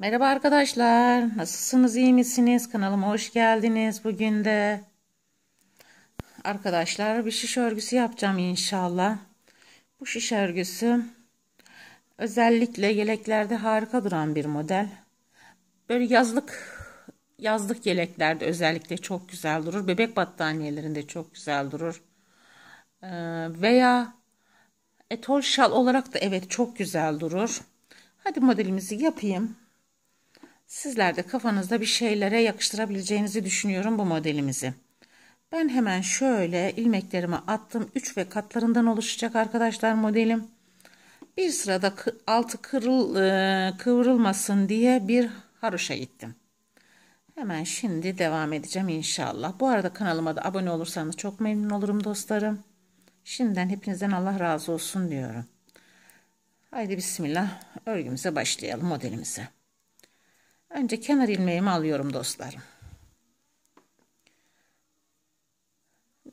Merhaba arkadaşlar. Nasılsınız? iyi misiniz? Kanalıma hoş geldiniz. Bugün de arkadaşlar bir şiş örgüsü yapacağım inşallah. Bu şiş örgüsü özellikle yeleklerde harika duran bir model. Böyle yazlık yazlık yeleklerde özellikle çok güzel durur. Bebek battaniyelerinde çok güzel durur. Ee, veya etol şal olarak da evet çok güzel durur. Hadi modelimizi yapayım. Sizler de kafanızda bir şeylere yakıştırabileceğinizi düşünüyorum bu modelimizi. Ben hemen şöyle ilmeklerimi attım. 3 ve katlarından oluşacak arkadaşlar modelim. Bir sırada altı kırıl, e, kıvrılmasın diye bir haroşa gittim. Hemen şimdi devam edeceğim inşallah. Bu arada kanalıma da abone olursanız çok memnun olurum dostlarım. Şimdiden hepinizden Allah razı olsun diyorum. Haydi bismillah örgümüze başlayalım modelimize. Önce kenar ilmeğimi alıyorum dostlarım.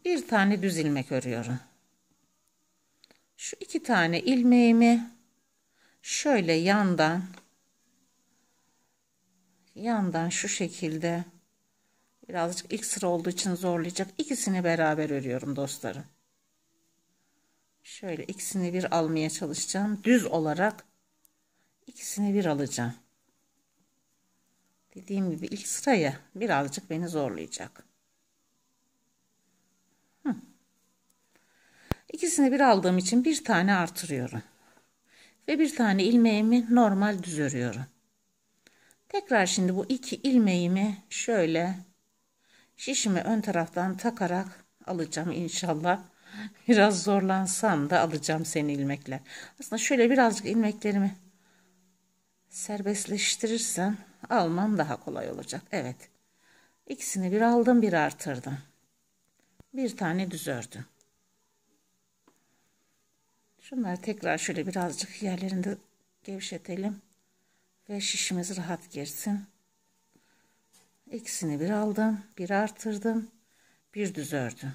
Bir tane düz ilmek örüyorum. Şu iki tane ilmeğimi şöyle yandan yandan şu şekilde birazcık ilk sıra olduğu için zorlayacak ikisini beraber örüyorum dostlarım şöyle ikisini bir almaya çalışacağım düz olarak ikisini bir alacağım Dediğim gibi ilk sıraya birazcık beni zorlayacak. İkisini bir aldığım için bir tane artırıyorum. Ve bir tane ilmeğimi normal düz örüyorum. Tekrar şimdi bu iki ilmeğimi şöyle şişimi ön taraftan takarak alacağım inşallah. Biraz zorlansam da alacağım seni ilmekler. Aslında şöyle birazcık ilmeklerimi serbestleştirirsem alman daha kolay olacak. Evet. İkisini bir aldım bir artırdım. Bir tane düz ördüm. Şunları tekrar şöyle birazcık yerlerinde gevşetelim. Ve şişimiz rahat girsin. İkisini bir aldım, bir artırdım, bir düz ördüm.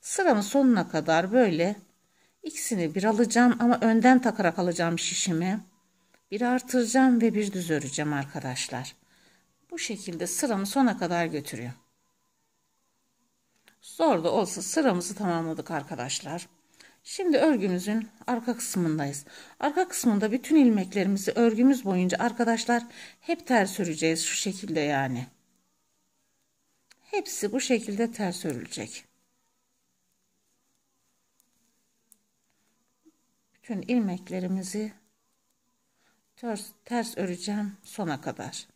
Sıramın sonuna kadar böyle İkisini bir alacağım ama önden takarak alacağım şişimi. Bir artıracağım ve bir düz öreceğim arkadaşlar. Bu şekilde sıramı sona kadar götürüyorum. Zor da olsa sıramızı tamamladık arkadaşlar. Şimdi örgümüzün arka kısmındayız. Arka kısmında bütün ilmeklerimizi örgümüz boyunca arkadaşlar hep ters öreceğiz şu şekilde yani. Hepsi bu şekilde ters örülecek. bütün ilmeklerimizi ters, ters öreceğim sona kadar.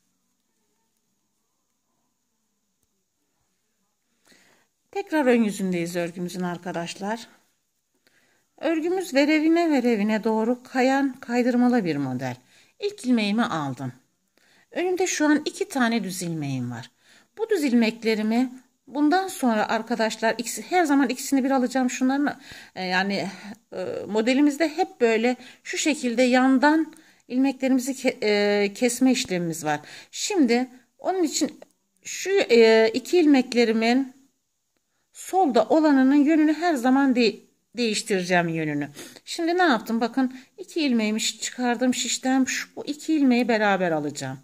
Tekrar ön yüzündeyiz örgümüzün arkadaşlar. Örgümüz verevine verevine doğru kayan kaydırmalı bir model. İlk ilmeğimi aldım. Önümde şu an iki tane düz ilmeğim var. Bu düz ilmeklerimi Bundan sonra arkadaşlar ikisi, her zaman ikisini bir alacağım şunların e, yani e, modelimizde hep böyle şu şekilde yandan ilmeklerimizi ke, e, kesme işlemimiz var. Şimdi onun için şu iki ilmeklerimin solda olanının yönünü her zaman de, değiştireceğim yönünü. Şimdi ne yaptım? Bakın iki ilmeğimi çıkardım şişten şu bu iki ilmeği beraber alacağım.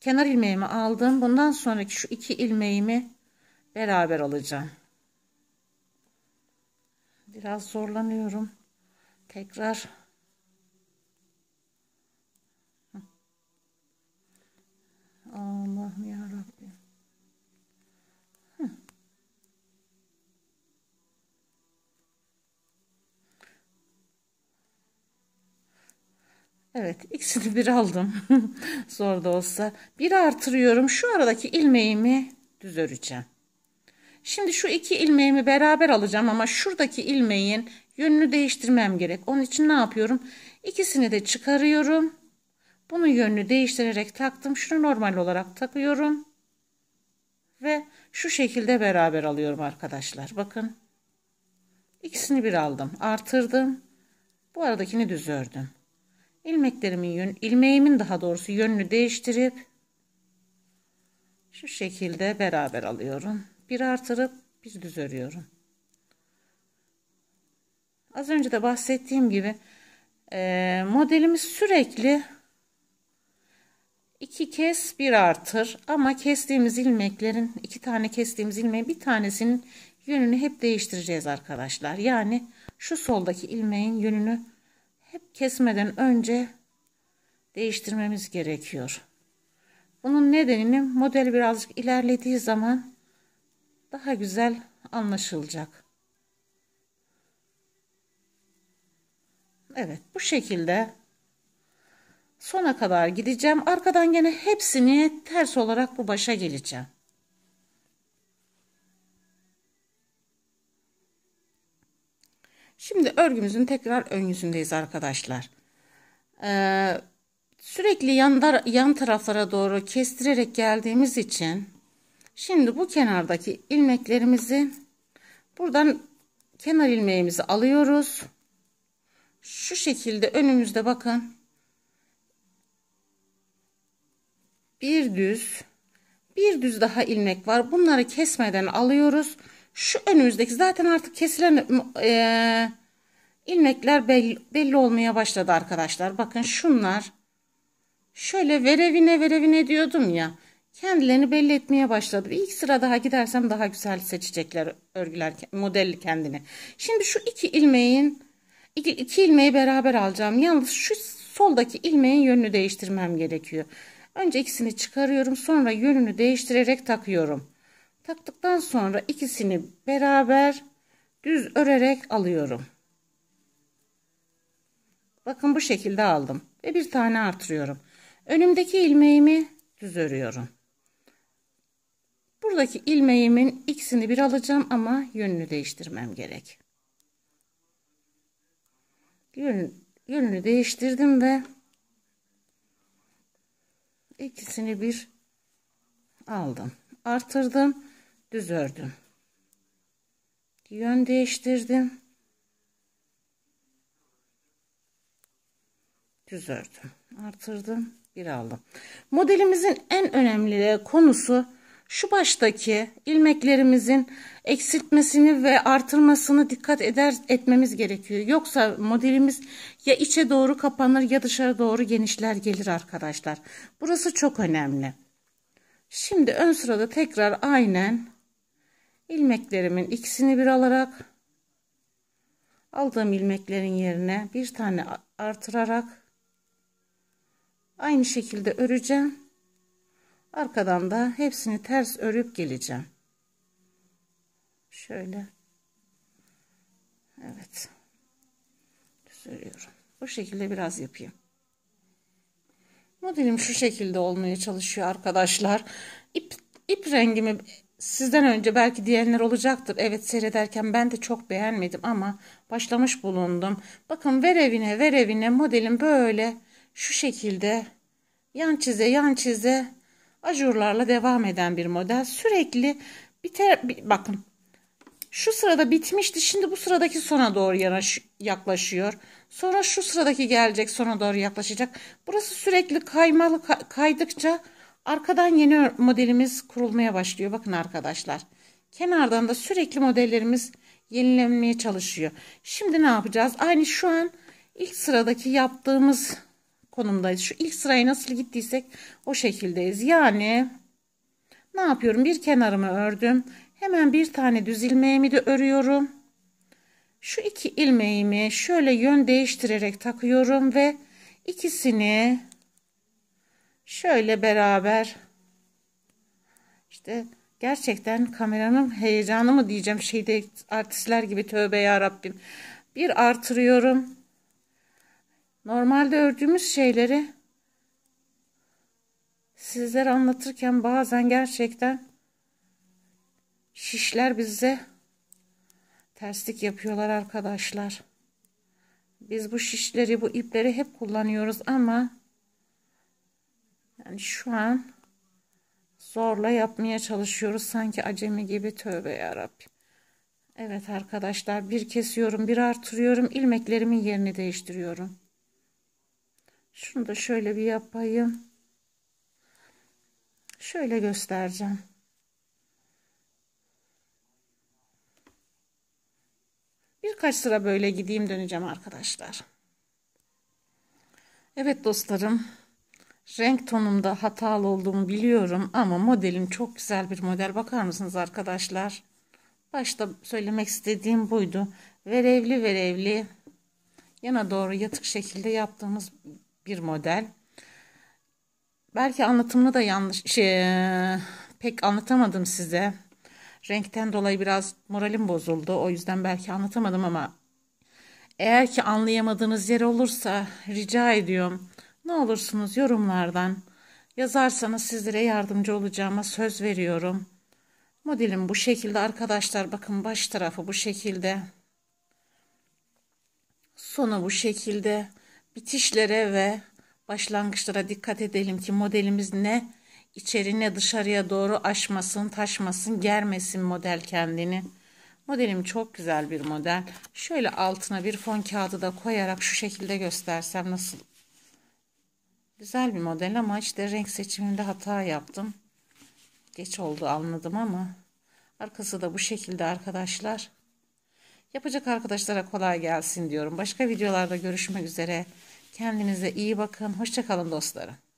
Kenar ilmeğimi aldım. Bundan sonraki şu iki ilmeğimi beraber alacağım. Biraz zorlanıyorum. Tekrar Allah'ım ya Rabbim. Evet ikisini bir aldım. Zor da olsa. Bir artırıyorum. Şu aradaki ilmeğimi düz öreceğim. Şimdi şu iki ilmeğimi beraber alacağım ama şuradaki ilmeğin yönünü değiştirmem gerek. Onun için ne yapıyorum? İkisini de çıkarıyorum. Bunun yönünü değiştirerek taktım. Şunu normal olarak takıyorum. Ve şu şekilde beraber alıyorum arkadaşlar. Bakın. İkisini bir aldım. Artırdım. Bu aradakini düz ördüm. İlmeklerimin yön, ilmeğimin daha doğrusu yönünü değiştirip şu şekilde beraber alıyorum bir artırıp bir düz örüyorum. Az önce de bahsettiğim gibi e, modelimiz sürekli iki kez bir artır ama kestiğimiz ilmeklerin iki tane kestiğimiz ilmeğin bir tanesinin yönünü hep değiştireceğiz arkadaşlar. Yani şu soldaki ilmeğin yönünü hep kesmeden önce değiştirmemiz gerekiyor. Bunun nedenini model birazcık ilerlediği zaman daha güzel anlaşılacak. Evet bu şekilde sona kadar gideceğim. Arkadan gene hepsini ters olarak bu başa geleceğim. Şimdi örgümüzün tekrar ön yüzündeyiz arkadaşlar. Ee, sürekli yan, yan taraflara doğru kestirerek geldiğimiz için Şimdi bu kenardaki ilmeklerimizi buradan kenar ilmeğimizi alıyoruz. Şu şekilde önümüzde bakın. Bir düz bir düz daha ilmek var. Bunları kesmeden alıyoruz. Şu önümüzdeki zaten artık kesilen e, ilmekler belli, belli olmaya başladı arkadaşlar. Bakın şunlar şöyle verevine verevine diyordum ya kendilerini belli etmeye başladı. Bir iki sıra daha gidersem daha güzel seçecekler örgüler modeli kendini. Şimdi şu iki ilmeğin iki, iki ilmeği beraber alacağım. Yalnız şu soldaki ilmeğin yönünü değiştirmem gerekiyor. Önce ikisini çıkarıyorum sonra yönünü değiştirerek takıyorum. Taktıktan sonra ikisini beraber düz örerek alıyorum. Bakın bu şekilde aldım ve bir tane artırıyorum. Önümdeki ilmeğimi düz örüyorum. Buradaki ilmeğimin ikisini bir alacağım ama yönünü değiştirmem gerek. Yön, yönünü değiştirdim ve ikisini bir aldım. Artırdım, düz ördüm. Yön değiştirdim. Düz ördüm. Artırdım, bir aldım. Modelimizin en önemli konusu şu baştaki ilmeklerimizin eksiltmesini ve artırmasını dikkat eder etmemiz gerekiyor. Yoksa modelimiz ya içe doğru kapanır ya dışarı doğru genişler gelir arkadaşlar. Burası çok önemli. Şimdi ön sırada tekrar aynen ilmeklerimin ikisini bir alarak aldığım ilmeklerin yerine bir tane artırarak aynı şekilde öreceğim. Arkadan da hepsini ters örüp geleceğim. Şöyle. Evet. Düzeliyorum. Bu şekilde biraz yapayım. Modelim şu şekilde olmaya çalışıyor arkadaşlar. İp, ip rengimi sizden önce belki diyenler olacaktır. Evet seyrederken ben de çok beğenmedim ama başlamış bulundum. Bakın ver evine ver evine modelim böyle şu şekilde yan çize yan çize ajurlarla devam eden bir model. Sürekli biter, bakın şu sırada bitmişti. Şimdi bu sıradaki sona doğru yanaş, yaklaşıyor. Sonra şu sıradaki gelecek sona doğru yaklaşacak. Burası sürekli kaymalı kaydıkça arkadan yeni modelimiz kurulmaya başlıyor. Bakın arkadaşlar. Kenardan da sürekli modellerimiz yenilenmeye çalışıyor. Şimdi ne yapacağız? Aynı şu an ilk sıradaki yaptığımız konumdayız. Şu ilk sırayı nasıl gittiysek o şekildeyiz. Yani ne yapıyorum? Bir kenarımı ördüm. Hemen bir tane düz ilmeğimi de örüyorum. Şu iki ilmeğimi şöyle yön değiştirerek takıyorum ve ikisini şöyle beraber işte gerçekten kameranın heyecanı mı diyeceğim şeyde artistler gibi tövbe ya Rabbim. Bir artırıyorum Normalde ördüğümüz şeyleri sizlere anlatırken bazen gerçekten şişler bize terslik yapıyorlar arkadaşlar. Biz bu şişleri, bu ipleri hep kullanıyoruz ama yani şu an zorla yapmaya çalışıyoruz sanki acemi gibi tövbe yarabbim. Evet arkadaşlar bir kesiyorum bir artırıyorum ilmeklerimin yerini değiştiriyorum. Şunu da şöyle bir yapayım. Şöyle göstereceğim. Birkaç sıra böyle gideyim döneceğim arkadaşlar. Evet dostlarım. Renk tonumda hatalı olduğumu biliyorum ama modelim çok güzel bir model. Bakar mısınız arkadaşlar? Başta söylemek istediğim buydu. Verevli verevli yana doğru yatık şekilde yaptığımız bir model. Belki anlatımını da yanlış şey, e, pek anlatamadım size. Renkten dolayı biraz moralim bozuldu. O yüzden belki anlatamadım ama eğer ki anlayamadığınız yer olursa rica ediyorum. Ne olursunuz yorumlardan yazarsanız sizlere yardımcı olacağıma söz veriyorum. Modelim bu şekilde arkadaşlar bakın baş tarafı bu şekilde. Sonu bu şekilde bitişlere ve başlangıçlara dikkat edelim ki modelimiz ne içeri ne dışarıya doğru aşmasın, taşmasın, germesin model kendini. Modelim çok güzel bir model. Şöyle altına bir fon kağıdı da koyarak şu şekilde göstersem nasıl? Güzel bir model ama işte renk seçiminde hata yaptım. Geç oldu anladım ama arkası da bu şekilde arkadaşlar. Yapacak arkadaşlara kolay gelsin diyorum. Başka videolarda görüşmek üzere. Kendinize iyi bakın. Hoşçakalın dostlarım.